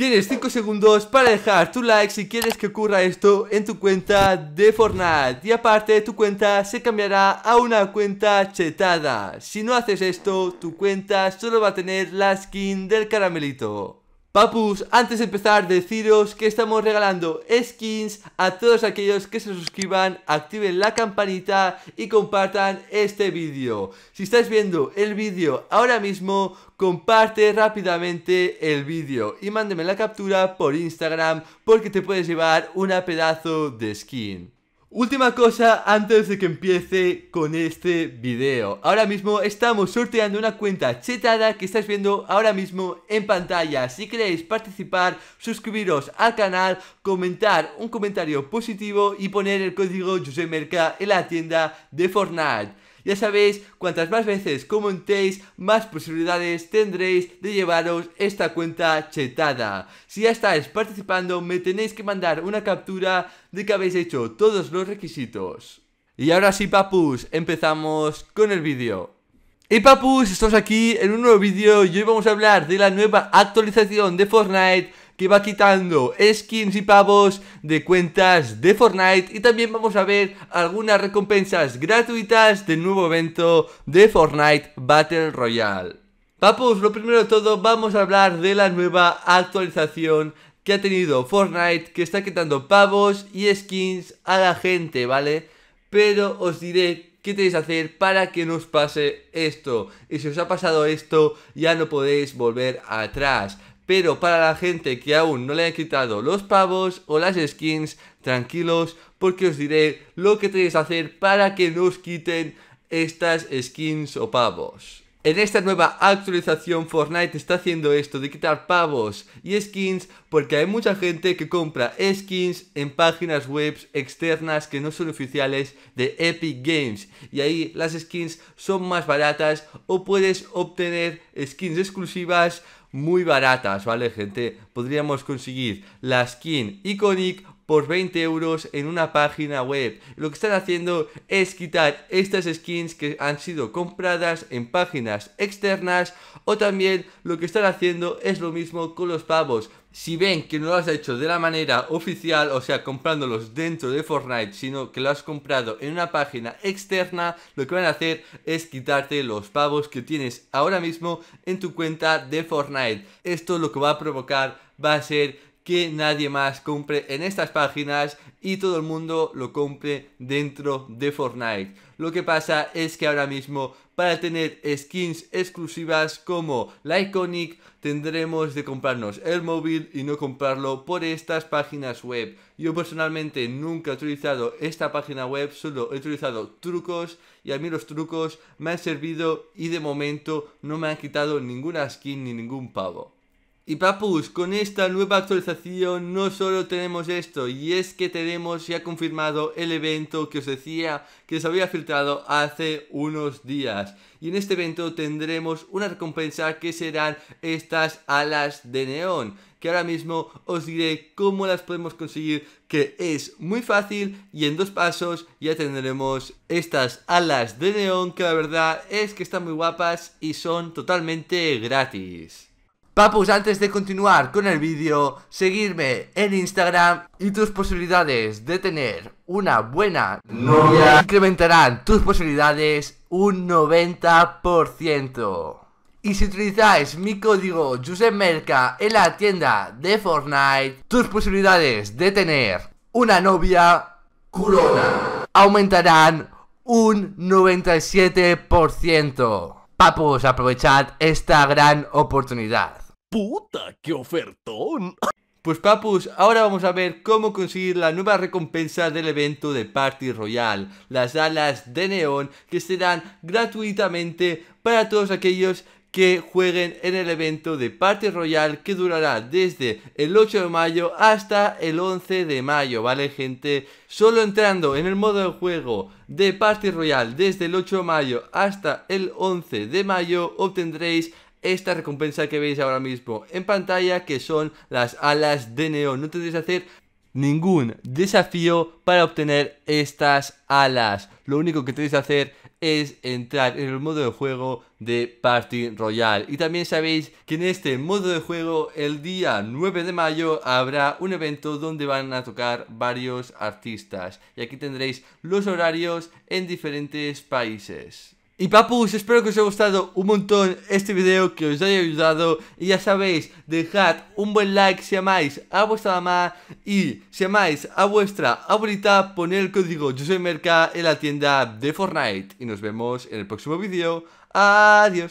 Tienes 5 segundos para dejar tu like si quieres que ocurra esto en tu cuenta de Fortnite. Y aparte, tu cuenta se cambiará a una cuenta chetada. Si no haces esto, tu cuenta solo va a tener la skin del caramelito. Papus, antes de empezar deciros que estamos regalando skins a todos aquellos que se suscriban, activen la campanita y compartan este vídeo. Si estáis viendo el vídeo ahora mismo, comparte rápidamente el vídeo y mándeme la captura por Instagram porque te puedes llevar una pedazo de skin. Última cosa antes de que empiece con este video. Ahora mismo estamos sorteando una cuenta chetada que estáis viendo ahora mismo en pantalla. Si queréis participar, suscribiros al canal, comentar un comentario positivo y poner el código JOSEMERCA Merca en la tienda de Fortnite. Ya sabéis, cuantas más veces comentéis, más posibilidades tendréis de llevaros esta cuenta chetada. Si ya estáis participando, me tenéis que mandar una captura de que habéis hecho todos los requisitos. Y ahora sí, papus, empezamos con el vídeo. Y papus, estamos aquí en un nuevo vídeo y hoy vamos a hablar de la nueva actualización de Fortnite que va quitando skins y pavos de cuentas de Fortnite y también vamos a ver algunas recompensas gratuitas del nuevo evento de Fortnite Battle Royale. Papus, lo primero de todo vamos a hablar de la nueva actualización que ha tenido Fortnite que está quitando pavos y skins a la gente, ¿vale? Pero os diré qué tenéis que hacer para que no os pase esto. Y si os ha pasado esto, ya no podéis volver atrás pero para la gente que aún no le han quitado los pavos o las skins, tranquilos, porque os diré lo que tenéis que hacer para que no os quiten estas skins o pavos. En esta nueva actualización Fortnite está haciendo esto de quitar pavos y skins porque hay mucha gente que compra skins en páginas web externas que no son oficiales de Epic Games y ahí las skins son más baratas o puedes obtener skins exclusivas muy baratas, ¿vale gente? Podríamos conseguir la skin Iconic por 20 euros en una página web. Lo que están haciendo es quitar estas skins que han sido compradas en páginas externas o también lo que están haciendo es lo mismo con los pavos. Si ven que no lo has hecho de la manera oficial, o sea, comprándolos dentro de Fortnite, sino que lo has comprado en una página externa, lo que van a hacer es quitarte los pavos que tienes ahora mismo en tu cuenta de Fortnite. Esto lo que va a provocar va a ser que nadie más compre en estas páginas y todo el mundo lo compre dentro de Fortnite. Lo que pasa es que ahora mismo para tener skins exclusivas como la Iconic tendremos de comprarnos el móvil y no comprarlo por estas páginas web. Yo personalmente nunca he utilizado esta página web, solo he utilizado trucos y a mí los trucos me han servido y de momento no me han quitado ninguna skin ni ningún pavo. Y papus, con esta nueva actualización no solo tenemos esto, y es que tenemos ya confirmado el evento que os decía que se había filtrado hace unos días. Y en este evento tendremos una recompensa que serán estas alas de neón, que ahora mismo os diré cómo las podemos conseguir, que es muy fácil y en dos pasos ya tendremos estas alas de neón que la verdad es que están muy guapas y son totalmente gratis. Papus, antes de continuar con el vídeo, seguirme en Instagram y tus posibilidades de tener una buena novia incrementarán tus posibilidades un 90%. Y si utilizáis mi código Jusemerca en la tienda de Fortnite, tus posibilidades de tener una novia culona aumentarán un 97%. Papus, aprovechad esta gran oportunidad. ¡Puta, qué ofertón! Pues papus, ahora vamos a ver cómo conseguir la nueva recompensa del evento de Party Royal, las alas de neón que serán gratuitamente para todos aquellos que jueguen en el evento de Party Royal que durará desde el 8 de mayo hasta el 11 de mayo, ¿vale gente? Solo entrando en el modo de juego de Party Royal desde el 8 de mayo hasta el 11 de mayo obtendréis esta recompensa que veis ahora mismo en pantalla que son las alas de Neo No tendréis que hacer ningún desafío para obtener estas alas. Lo único que tenéis que hacer es entrar en el modo de juego de Party Royale. Y también sabéis que en este modo de juego el día 9 de mayo habrá un evento donde van a tocar varios artistas. Y aquí tendréis los horarios en diferentes países. Y papus, espero que os haya gustado un montón este video, que os haya ayudado. Y ya sabéis, dejad un buen like si amáis a vuestra mamá y si amáis a vuestra abuelita, poner el código yo soy merca en la tienda de Fortnite. Y nos vemos en el próximo vídeo. Adiós.